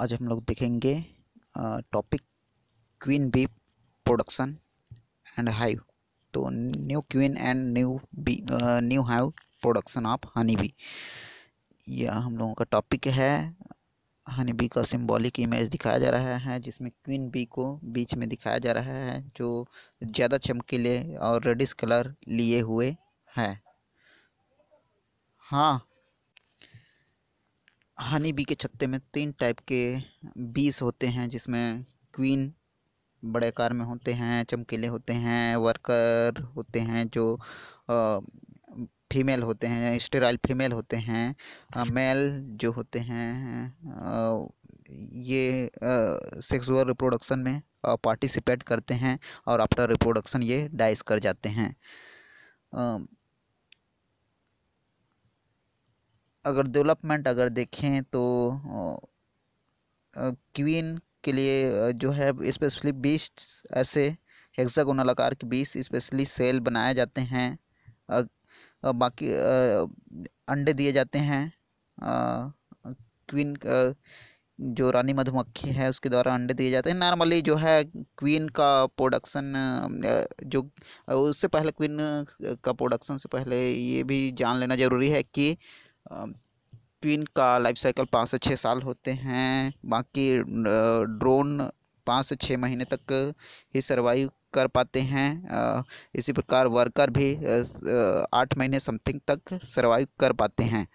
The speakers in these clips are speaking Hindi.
आज हम लोग देखेंगे topic queen bee production and hive तो new queen and new bee new hive production of honey bee यह हम लोगों का टॉपिक है हनी बी का सिम्बॉलिक इमेज दिखाया जा रहा है जिसमें क्वीन बी को बीच में दिखाया जा रहा है जो ज़्यादा चमकीले और रेडिस कलर लिए हुए है हाँ हनी बी के छत्ते में तीन टाइप के बीस होते हैं जिसमें क्वीन बड़े कार में होते हैं चमकीले होते हैं वर्कर होते हैं जो फीमेल होते हैं स्टेराइल फीमेल होते हैं मेल जो होते हैं ये सेक्सुअल रिप्रोडक्शन में पार्टिसिपेट करते हैं और आफ्टर रिप्रोडक्शन ये डाइस कर जाते हैं अगर डेवलपमेंट अगर देखें तो क्वीन के लिए जो है स्पेशली बीस ऐसे हेक्सागोनल आकार के बीस स्पेशली सेल बनाए जाते हैं बाकी अंडे दिए जाते हैं क्वीन जो रानी मधुमक्खी है उसके द्वारा अंडे दिए जाते हैं नॉर्मली जो है क्वीन का प्रोडक्शन जो उससे पहले क्वीन का प्रोडक्शन से पहले ये भी जान लेना ज़रूरी है कि पिन का लाइफ साइकिल पाँच से छः साल होते हैं बाकी ड्रोन पाँच से छः महीने तक ही सर्वाइव कर पाते हैं इसी प्रकार वर्कर भी आठ महीने समथिंग तक सर्वाइव कर पाते हैं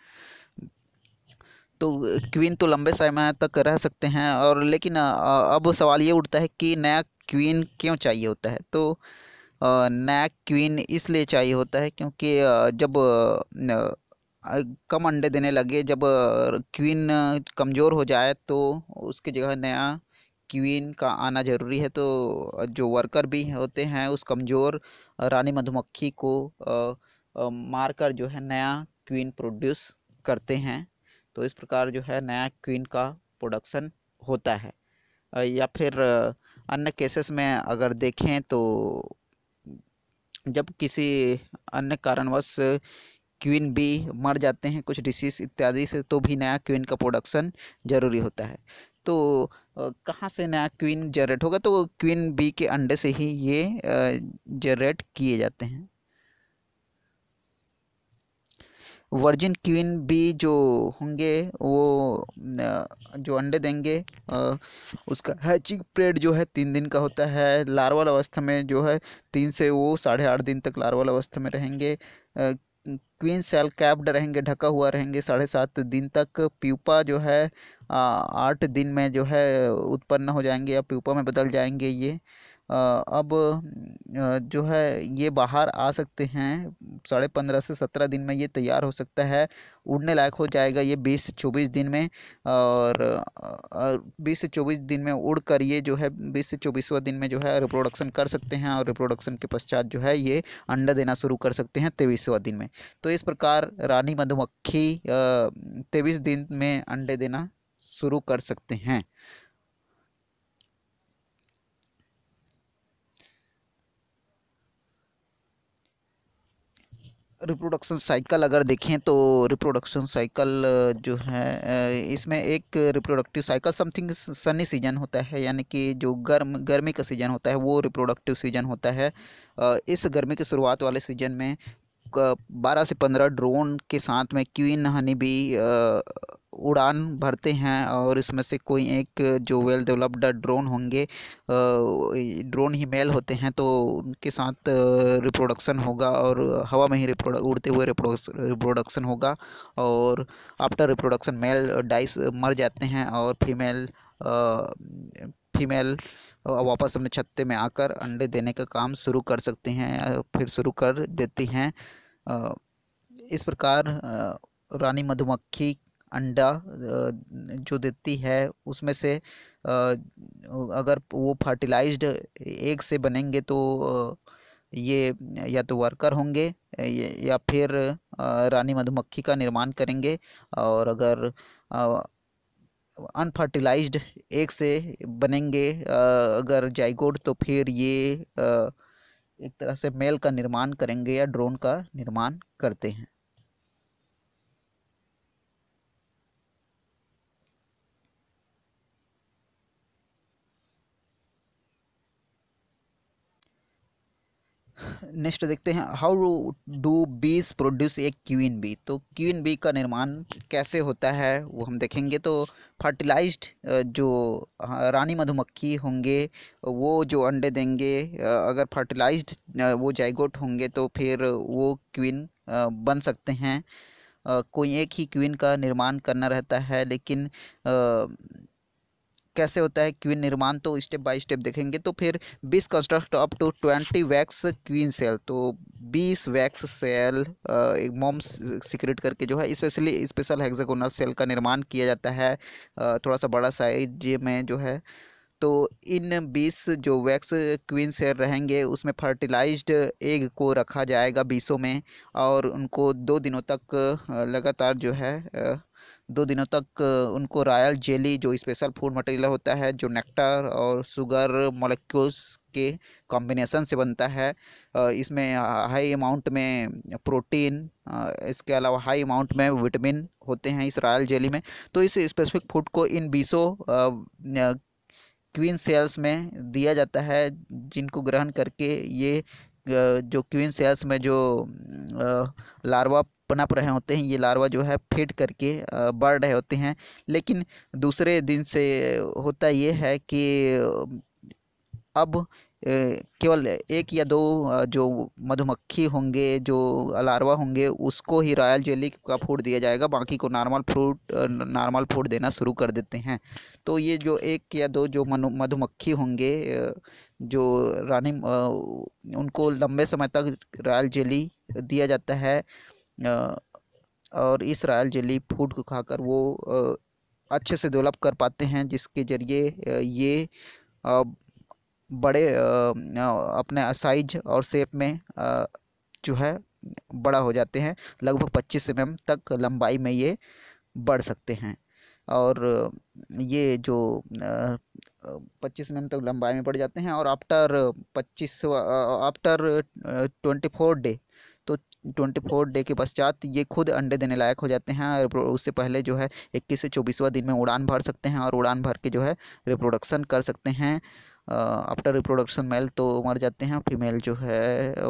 तो क्वीन तो लंबे समय तक रह सकते हैं और लेकिन अब सवाल ये उठता है कि नया क्वीन क्यों चाहिए होता है तो नया क्वीन इसलिए चाहिए होता है क्योंकि जब कम अंडे देने लगे जब क्वीन कमज़ोर हो जाए तो उसकी जगह नया क्वीन का आना ज़रूरी है तो जो वर्कर भी होते हैं उस कमज़ोर रानी मधुमक्खी को मारकर जो है नया क्वीन प्रोड्यूस करते हैं तो इस प्रकार जो है नया क्वीन का प्रोडक्शन होता है या फिर अन्य केसेस में अगर देखें तो जब किसी अन्य कारणवश क्वीन बी मर जाते हैं कुछ डिसीज इत्यादि से तो भी नया क्वीन का प्रोडक्शन ज़रूरी होता है तो कहाँ से नया क्वीन जनरेट होगा तो क्वीन बी के अंडे से ही ये जनरेट किए जाते हैं वर्जिन क्वीन बी जो होंगे वो जो अंडे देंगे उसका हैचिंग पीरियड जो है तीन दिन का होता है लार्वल अवस्था में जो है तीन से वो साढ़े आठ दिन तक लार्वल अवस्था में रहेंगे क्वीन सेल कैप्ड रहेंगे ढका हुआ रहेंगे साढ़े सात दिन तक प्यूपा जो है आठ दिन में जो है उत्पन्न हो जाएंगे या प्यूपा में बदल जाएंगे ये अब जो है ये बाहर आ सकते हैं साढ़े पंद्रह से सत्रह दिन में ये तैयार हो सकता है उड़ने लायक हो जाएगा ये बीस से चौबीस दिन में और बीस से चौबीस दिन में उड़ कर ये जो है बीस से चौबीसवा दिन में जो है रिप्रोडक्शन कर सकते हैं और रिप्रोडक्शन के पश्चात जो है ये अंडा देना शुरू कर सकते हैं तेईसवा दिन में तो इस प्रकार रानी मधुमक्खी तेईस दिन में अंडे देना शुरू कर सकते हैं रिप्रोडक्शन साइकिल अगर देखें तो रिप्रोडक्शन साइकिल जो है इसमें एक reproductive cycle something sunny season होता है यानी कि जो गर्म गर्मी का सीजन होता है वो रिप्रोडक्टिव सीजन होता है इस गर्मी के शुरुआत वाले सीजन में बारह से पंद्रह ड्रोन के साथ में क्वीन हनी भी उड़ान भरते हैं और इसमें से कोई एक जो वेल डेवलप्ड ड्रोन होंगे ड्रोन ही मेल होते हैं तो उनके साथ रिप्रोडक्शन होगा और हवा में ही रिप्रोडक् उड़ते हुए रिप्रोडक्शन होगा और आफ्टर रिप्रोडक्शन मेल डाइस मर जाते हैं और फीमेल फीमेल वापस अपने छत्ते में आकर अंडे देने का काम शुरू कर सकते हैं फिर शुरू कर देती हैं इस प्रकार रानी मधुमक्खी अंडा जो देती है उसमें से अगर वो फर्टिलाइज्ड एग से बनेंगे तो ये या तो वर्कर होंगे या फिर रानी मधुमक्खी का निर्माण करेंगे और अगर अनफर्टिलाइज्ड एग से बनेंगे अगर जाइगोड तो फिर ये एक तरह से मेल का निर्माण करेंगे या ड्रोन का निर्माण करते हैं नेक्स्ट देखते हैं how do bees produce a queen bee तो क्वीन बी का निर्माण कैसे होता है वो हम देखेंगे तो फर्टिलाइज्ड जो रानी मधुमक्खी होंगे वो जो अंडे देंगे अगर फर्टिलाइज्ड वो जाइगोट होंगे तो फिर वो क्वीन बन सकते हैं कोई एक ही क्वीन का निर्माण करना रहता है लेकिन कैसे होता है क्वीन निर्माण तो स्टेप बाय स्टेप देखेंगे तो फिर bees construct up to twenty wax queen cell तो बीस वैक्स सेल एक मोम सिक्रेट करके जो है स्पेशली स्पेशल हेक्सागोनल सेल का निर्माण किया जाता है थोड़ा सा बड़ा साइज में जो है तो इन बीस जो वैक्स क्वीन सेल रहेंगे उसमें फर्टिलाइज्ड एग को रखा जाएगा बीसों में और उनको दो दिनों तक लगातार जो है दो दिनों तक उनको रॉयल जेली जो स्पेशल फूड मटेरियल होता है जो नेक्टर और शुगर मोलिक्यूल्स के कॉम्बिनेसन से बनता है इसमें हाई अमाउंट में प्रोटीन इसके अलावा हाई अमाउंट में विटामिन होते हैं इस रॉयल जेली में तो इस स्पेसिफिक फूड को इन बीसों क्वीन सेल्स में दिया जाता है जिनको ग्रहण करके ये जो क्वीन सेल्स में जो लार्वा पनप रहे होते हैं ये लार्वा जो है फेट करके बढ़ रहे होते हैं लेकिन दूसरे दिन से होता ये है कि अब केवल एक या दो जो मधुमक्खी होंगे जो लार्वा होंगे उसको ही रॉयल जेली का फूड दिया जाएगा बाकी को नॉर्मल फ्रूट नॉर्मल फूड देना शुरू कर देते हैं तो ये जो एक या दो जो मधुमक्खी होंगे जो रानी उनको लंबे समय तक रॉयल जेली दिया जाता है और इस रॉयल जली फूड को खाकर वो अच्छे से डेवलप कर पाते हैं जिसके ज़रिए ये बड़े अपने साइज और शेप में जो है बड़ा हो जाते हैं लगभग 25 एम तक लंबाई में ये बढ़ सकते हैं और ये जो पच्चीस एम तक लंबाई में बढ़ जाते हैं और आफ्टर पच्चीस आफ्टर ट्वेंटी फोर डे तो ट्वेंटी फोर डे के पश्चात ये खुद अंडे देने लायक हो जाते हैं और उससे पहले जो है इक्कीस से चौबीसवा दिन में उड़ान भर सकते हैं और उड़ान भर के जो है रिप्रोडक्शन कर सकते हैं आफ्टर रिप्रोडक्शन मेल तो मर जाते हैं फीमेल जो है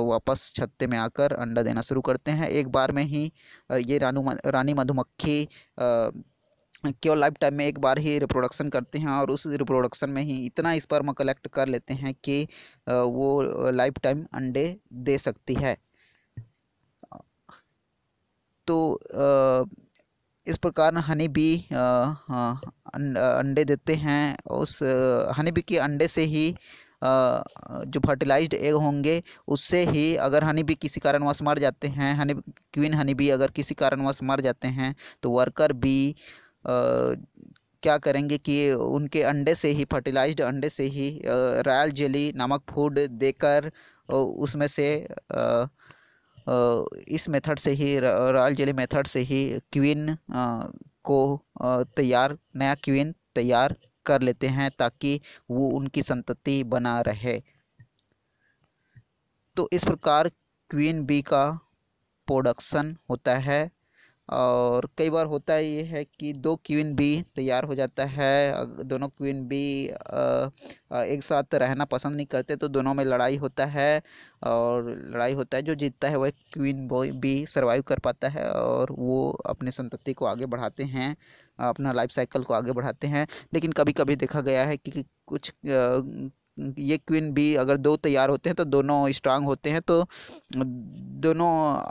वापस छत्ते में आकर अंडा देना शुरू करते हैं एक बार में ही ये रानू रानी मधुमक्खी केवल लाइफ टाइम में एक बार ही रिप्रोडक्शन करते हैं और उस रिप्रोडक्शन में ही इतना स्पर्म कलेक्ट कर लेते हैं कि वो लाइफ टाइम अंडे दे सकती है तो इस प्रकार हनी भी हाँ, अं, अंडे देते हैं उस हनी भी के अंडे से ही जो फर्टिलाइज्ड एग होंगे उससे ही अगर हनी भी किसी कारणवश मर जाते हैं हनी क्वीन हनी भी अगर किसी कारणवश मर जाते हैं तो वर्कर भी क्या करेंगे कि उनके अंडे से ही फर्टिलाइज्ड अंडे से ही रॉयल जेली नामक फूड देकर उसमें से आ, इस मेथड से ही रॉयल जेली मेथड से ही क्वीन को तैयार नया क्वीन तैयार कर लेते हैं ताकि वो उनकी संतति बना रहे तो इस प्रकार क्वीन बी का प्रोडक्शन होता है और कई बार होता ये है कि दो क्वीन बी तैयार हो जाता है दोनों क्वीन बी एक साथ रहना पसंद नहीं करते तो दोनों में लड़ाई होता है और लड़ाई होता है जो जीतता है वह क्वीन बॉय भी सर्वाइव कर पाता है और वो अपने संतति को आगे बढ़ाते हैं अपना लाइफ साइकिल को आगे बढ़ाते हैं लेकिन कभी कभी देखा गया है कि कुछ ये क्वीन भी अगर दो तैयार होते हैं तो दोनों स्ट्रांग होते हैं तो दोनों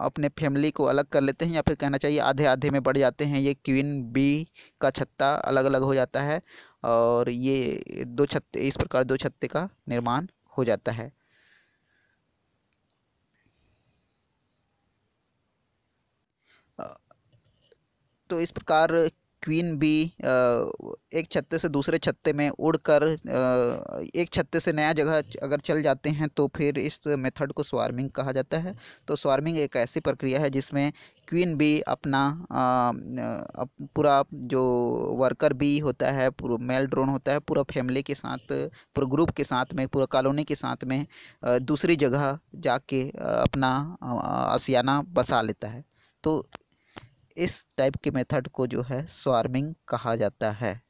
अपने फैमिली को अलग कर लेते हैं या फिर कहना चाहिए आधे आधे में बढ़ जाते हैं ये क्वीन बी का छत्ता अलग अलग हो जाता है और ये दो छत्ते इस प्रकार दो छत्ते का निर्माण हो जाता है तो इस प्रकार क्वीन बी एक छत्ते से दूसरे छत्ते में उड़कर एक छत्ते से नया जगह अगर चल जाते हैं तो फिर इस मेथड को स्वार्मिंग कहा जाता है तो स्वार्मिंग एक ऐसी प्रक्रिया है जिसमें क्वीन बी अपना पूरा जो वर्कर बी होता है पूरा मेल ड्रोन होता है पूरा फैमिली के साथ पूरा ग्रुप के साथ में पूरा कॉलोनी के साथ में दूसरी जगह जाके अपना आसियाना बसा लेता है तो इस टाइप के मेथड को जो है स्वार्मिंग कहा जाता है